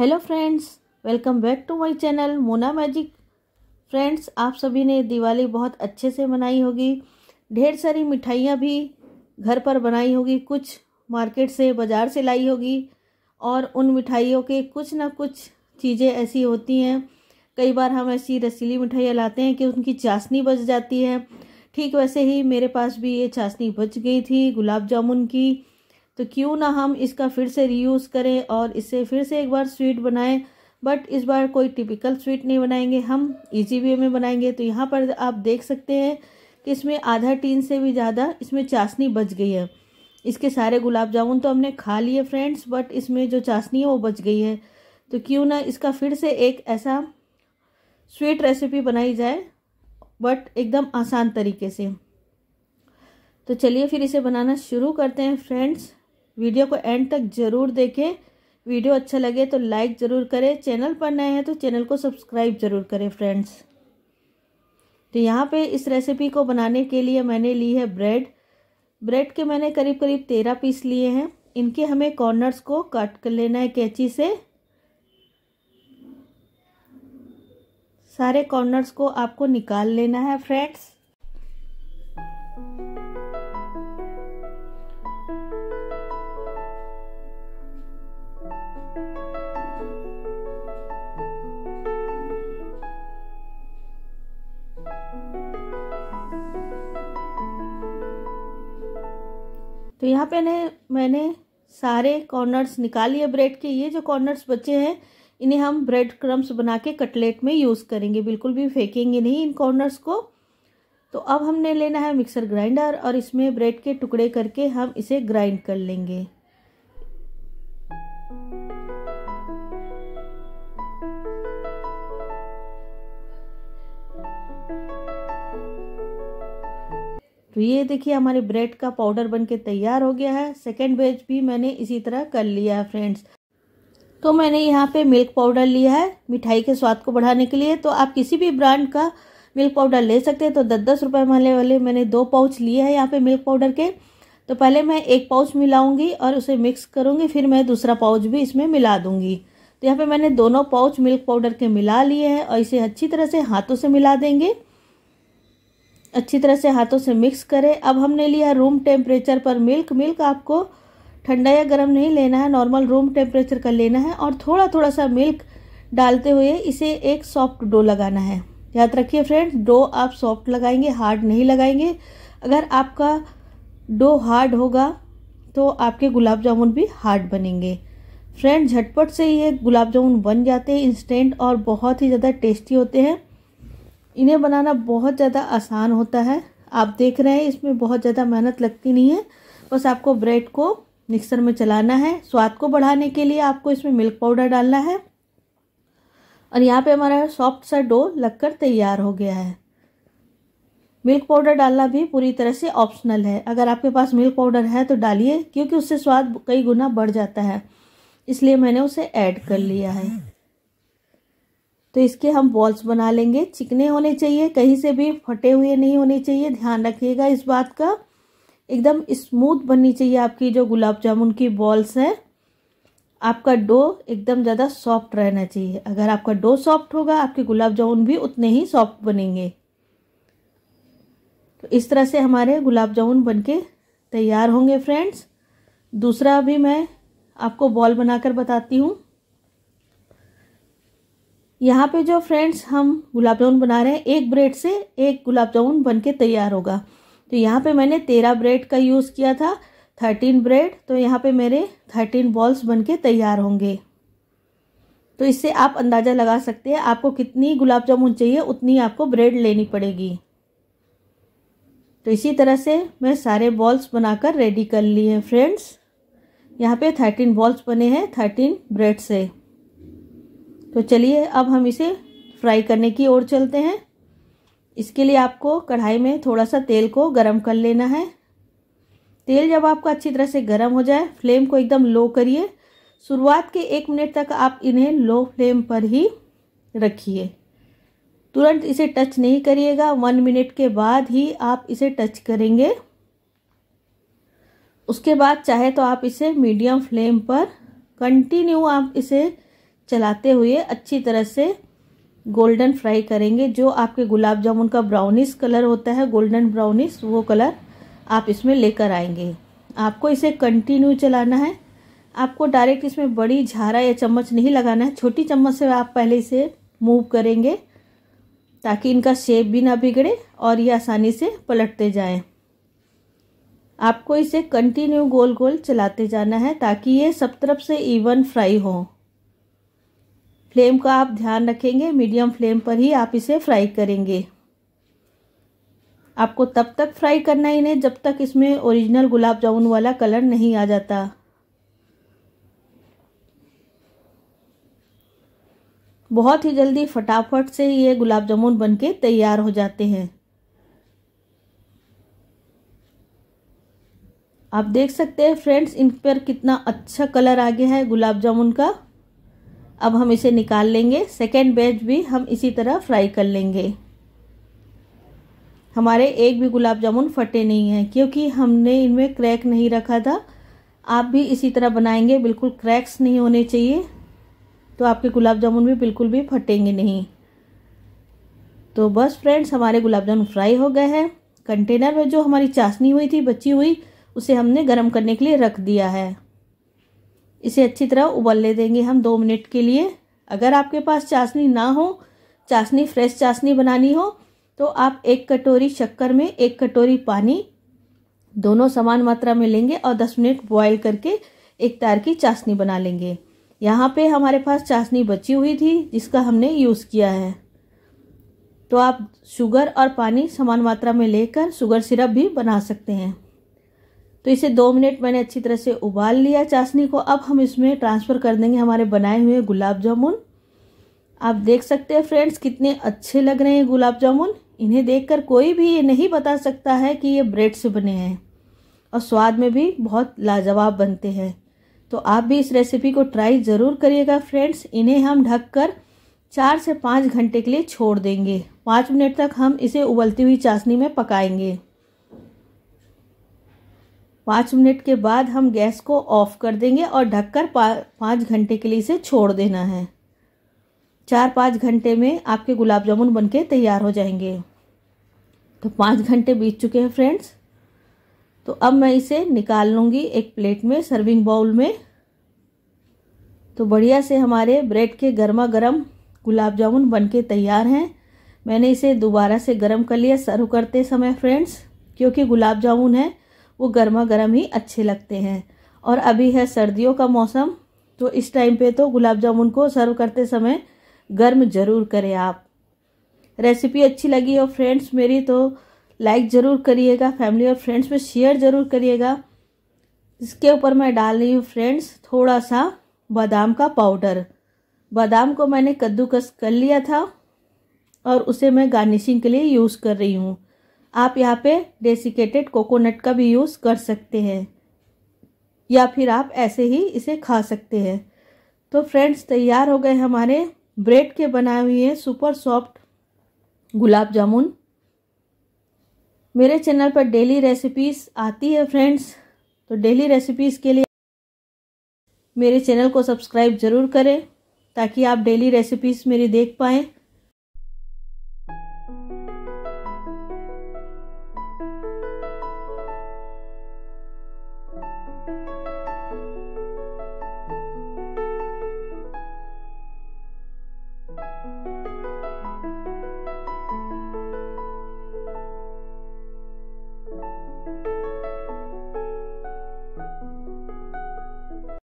Hello friends welcome back to my channel Mona magic friends आप सभी ने दिवाली बहुत अच्छे से मनाई होगी ढेर सारी मिठाइयाँ भी घर पर बनाई होगी कुछ मार्केट से बाज़ार से लाई होगी और उन मिठाइयों के कुछ ना कुछ चीज़ें ऐसी होती हैं कई बार हम ऐसी रसीली मिठाइयाँ लाते हैं कि उनकी चाशनी बच जाती है ठीक वैसे ही मेरे पास भी ये चाशनी बच गई थी गुलाब जामुन की तो क्यों ना हम इसका फिर से रीयूज़ करें और इससे फिर से एक बार स्वीट बनाएं बट इस बार कोई टिपिकल स्वीट नहीं बनाएंगे हम इजी वे में बनाएंगे तो यहाँ पर आप देख सकते हैं कि इसमें आधा टीन से भी ज़्यादा इसमें चाशनी बच गई है इसके सारे गुलाब जामुन तो हमने खा लिए फ्रेंड्स बट इसमें जो चाशनी है वो बच गई है तो क्यों ना इसका फिर से एक ऐसा स्वीट रेसिपी बनाई जाए बट एकदम आसान तरीके से तो चलिए फिर इसे बनाना शुरू करते हैं फ्रेंड्स वीडियो को एंड तक ज़रूर देखें वीडियो अच्छा लगे तो लाइक ज़रूर करें चैनल पर नए हैं तो चैनल को सब्सक्राइब ज़रूर करें फ्रेंड्स तो यहाँ पे इस रेसिपी को बनाने के लिए मैंने ली है ब्रेड ब्रेड के मैंने करीब करीब तेरह पीस लिए हैं इनके हमें कॉर्नर्स को कट कर लेना है कैंची से सारे कॉर्नर्स को आपको निकाल लेना है फ्रेंड्स तो यहाँ पे ने मैंने सारे कॉर्नर्स निकाल लिए ब्रेड के ये जो कॉर्नर्स बचे हैं इन्हें हम ब्रेड क्रम्स बना के कटलेट में यूज़ करेंगे बिल्कुल भी फेंकेंगे नहीं इन कॉर्नर्स को तो अब हमने लेना है मिक्सर ग्राइंडर और इसमें ब्रेड के टुकड़े करके हम इसे ग्राइंड कर लेंगे तो ये देखिए हमारे ब्रेड का पाउडर बनके तैयार हो गया है सेकेंड बेच भी मैंने इसी तरह कर लिया है फ्रेंड्स तो मैंने यहाँ पे मिल्क पाउडर लिया है मिठाई के स्वाद को बढ़ाने के लिए तो आप किसी भी ब्रांड का मिल्क पाउडर ले सकते हैं तो दस दस रुपये वाले वाले मैंने दो पाउच लिए हैं यहाँ पे मिल्क पाउडर के तो पहले मैं एक पाउच मिलाऊंगी और उसे मिक्स करूँगी फिर मैं दूसरा पाउच भी इसमें मिला दूँगी तो यहाँ पे मैंने दोनों पाउच मिल्क पाउडर के मिला लिए हैं और इसे अच्छी तरह से हाथों से मिला देंगे अच्छी तरह से हाथों से मिक्स करें अब हमने लिया रूम टेम्परेचर पर मिल्क मिल्क आपको ठंडा या गर्म नहीं लेना है नॉर्मल रूम टेम्परेचर का लेना है और थोड़ा थोड़ा सा मिल्क डालते हुए इसे एक सॉफ्ट डो लगाना है याद रखिए फ्रेंड्स डो आप सॉफ्ट लगाएंगे हार्ड नहीं लगाएंगे अगर आपका डो हार्ड होगा तो आपके गुलाब जामुन भी हार्ड बनेंगे फ्रेंड झटपट से ये गुलाब जामुन बन जाते हैं इंस्टेंट और बहुत ही ज़्यादा टेस्टी होते हैं इन्हें बनाना बहुत ज़्यादा आसान होता है आप देख रहे हैं इसमें बहुत ज़्यादा मेहनत लगती नहीं है बस आपको ब्रेड को मिक्सर में चलाना है स्वाद को बढ़ाने के लिए आपको इसमें मिल्क पाउडर डालना है और यहाँ पे हमारा सॉफ्ट सा डो लगकर तैयार हो गया है मिल्क पाउडर डालना भी पूरी तरह से ऑप्शनल है अगर आपके पास मिल्क पाउडर है तो डालिए क्योंकि उससे स्वाद कई गुना बढ़ जाता है इसलिए मैंने उसे ऐड कर लिया है तो इसके हम बॉल्स बना लेंगे चिकने होने चाहिए कहीं से भी फटे हुए नहीं होने चाहिए ध्यान रखिएगा इस बात का एकदम स्मूथ बननी चाहिए आपकी जो गुलाब जामुन की बॉल्स हैं आपका डो एकदम ज़्यादा सॉफ्ट रहना चाहिए अगर आपका डो सॉफ्ट होगा आपके गुलाब जामुन भी उतने ही सॉफ्ट बनेंगे तो इस तरह से हमारे गुलाब जामुन बनके तैयार होंगे फ्रेंड्स दूसरा भी मैं आपको बॉल बनाकर बताती हूँ यहाँ पे जो फ्रेंड्स हम गुलाब जामुन बना रहे हैं एक ब्रेड से एक गुलाब जामुन बन के तैयार होगा तो यहाँ पे मैंने तेरह ब्रेड का यूज़ किया था थर्टीन ब्रेड तो यहाँ पे मेरे थर्टीन बॉल्स बन के तैयार होंगे तो इससे आप अंदाज़ा लगा सकते हैं आपको कितनी गुलाब जामुन चाहिए उतनी आपको ब्रेड लेनी पड़ेगी तो इसी तरह से मैं सारे बॉल्स बनाकर रेडी कर लिए फ्रेंड्स यहाँ पे थर्टीन बॉल्स बने हैं थर्टीन ब्रेड से तो चलिए अब हम इसे फ्राई करने की ओर चलते हैं इसके लिए आपको कढ़ाई में थोड़ा सा तेल को गरम कर लेना है तेल जब आपका अच्छी तरह से गर्म हो जाए फ्लेम को एकदम लो करिए शुरुआत के एक मिनट तक आप इन्हें लो फ्लेम पर ही रखिए तुरंत इसे टच नहीं करिएगा वन मिनट के बाद ही आप इसे टच करेंगे उसके बाद चाहे तो आप इसे मीडियम फ्लेम पर कंटिन्यू आप इसे चलाते हुए अच्छी तरह से गोल्डन फ्राई करेंगे जो आपके गुलाब जामुन का ब्राउनिश कलर होता है गोल्डन ब्राउनिश वो कलर आप इसमें लेकर आएंगे आपको इसे कंटिन्यू चलाना है आपको डायरेक्ट इसमें बड़ी झारा या चम्मच नहीं लगाना है छोटी चम्मच से आप पहले इसे मूव करेंगे ताकि इनका शेप भी ना बिगड़े और ये आसानी से पलटते जाएं। आपको इसे कंटिन्यू गोल गोल चलाते जाना है ताकि ये सब तरफ से इवन फ्राई हों फ्लेम का आप ध्यान रखेंगे मीडियम फ्लेम पर ही आप इसे फ्राई करेंगे आपको तब तक फ्राई करना ही नहीं जब तक इसमें ओरिजिनल गुलाब जामुन वाला कलर नहीं आ जाता बहुत ही जल्दी फटाफट से ये गुलाब जामुन बनके तैयार हो जाते हैं आप देख सकते हैं फ्रेंड्स इन पर कितना अच्छा कलर आ गया है गुलाब जामुन का अब हम इसे निकाल लेंगे सेकेंड बैच भी हम इसी तरह फ्राई कर लेंगे हमारे एक भी गुलाब जामुन फटे नहीं हैं क्योंकि हमने इनमें क्रैक नहीं रखा था आप भी इसी तरह बनाएंगे बिल्कुल क्रैक्स नहीं होने चाहिए तो आपके गुलाब जामुन भी बिल्कुल भी फटेंगे नहीं तो बस फ्रेंड्स हमारे गुलाब जामुन फ्राई हो गए हैं कंटेनर में जो हमारी चाशनी हुई थी बची हुई उसे हमने गर्म करने के लिए रख दिया है इसे अच्छी तरह उबल ले देंगे हम दो मिनट के लिए अगर आपके पास चाशनी ना हो चाशनी फ्रेश चाशनी बनानी हो तो आप एक कटोरी शक्कर में एक कटोरी पानी दोनों समान मात्रा में लेंगे और दस मिनट बॉयल करके एक तार की चाशनी बना लेंगे यहाँ पे हमारे पास चाशनी बची हुई थी जिसका हमने यूज़ किया है तो आप शुगर और पानी समान मात्रा में लेकर शुगर सिरप भी बना सकते हैं तो इसे दो मिनट मैंने अच्छी तरह से उबाल लिया चाशनी को अब हम इसमें ट्रांसफ़र कर देंगे हमारे बनाए हुए गुलाब जामुन आप देख सकते हैं फ्रेंड्स कितने अच्छे लग रहे हैं गुलाब जामुन इन्हें देखकर कोई भी ये नहीं बता सकता है कि ये ब्रेड से बने हैं और स्वाद में भी बहुत लाजवाब बनते हैं तो आप भी इस रेसिपी को ट्राई ज़रूर करिएगा फ्रेंड्स इन्हें हम ढक कर चार से पाँच घंटे के लिए छोड़ देंगे पाँच मिनट तक हम इसे उबलती हुई चाशनी में पकाएंगे पाँच मिनट के बाद हम गैस को ऑफ कर देंगे और ढककर पाँच घंटे के लिए इसे छोड़ देना है चार पाँच घंटे में आपके गुलाब जामुन बनके तैयार हो जाएंगे तो पाँच घंटे बीत चुके हैं फ्रेंड्स तो अब मैं इसे निकाल लूँगी एक प्लेट में सर्विंग बाउल में तो बढ़िया से हमारे ब्रेड के गर्मा गर्म गुलाब जामुन बनके तैयार हैं मैंने इसे दोबारा से गर्म कर लिया सर्व करते समय फ्रेंड्स क्योंकि गुलाब जामुन है वो गर्मा गर्म ही अच्छे लगते हैं और अभी है सर्दियों का मौसम तो इस टाइम पे तो गुलाब जामुन को सर्व करते समय गर्म ज़रूर करें आप रेसिपी अच्छी लगी हो फ्रेंड्स मेरी तो लाइक ज़रूर करिएगा फैमिली और फ्रेंड्स में शेयर ज़रूर करिएगा इसके ऊपर मैं डाल रही हूँ फ्रेंड्स थोड़ा सा बादाम का पाउडर बादाम को मैंने कद्दूकस कर लिया था और उसे मैं गार्निशिंग के लिए यूज़ कर रही हूँ आप यहाँ पे डेसिकेटेड कोकोनट का भी यूज़ कर सकते हैं या फिर आप ऐसे ही इसे खा सकते हैं तो फ्रेंड्स तैयार हो गए हमारे ब्रेड के बनाए हुए सुपर सॉफ्ट गुलाब जामुन मेरे चैनल पर डेली रेसिपीज़ आती है फ्रेंड्स तो डेली रेसिपीज़ के लिए मेरे चैनल को सब्सक्राइब ज़रूर करें ताकि आप डेली रेसिपीज़ मेरी देख पाएँ Thank you.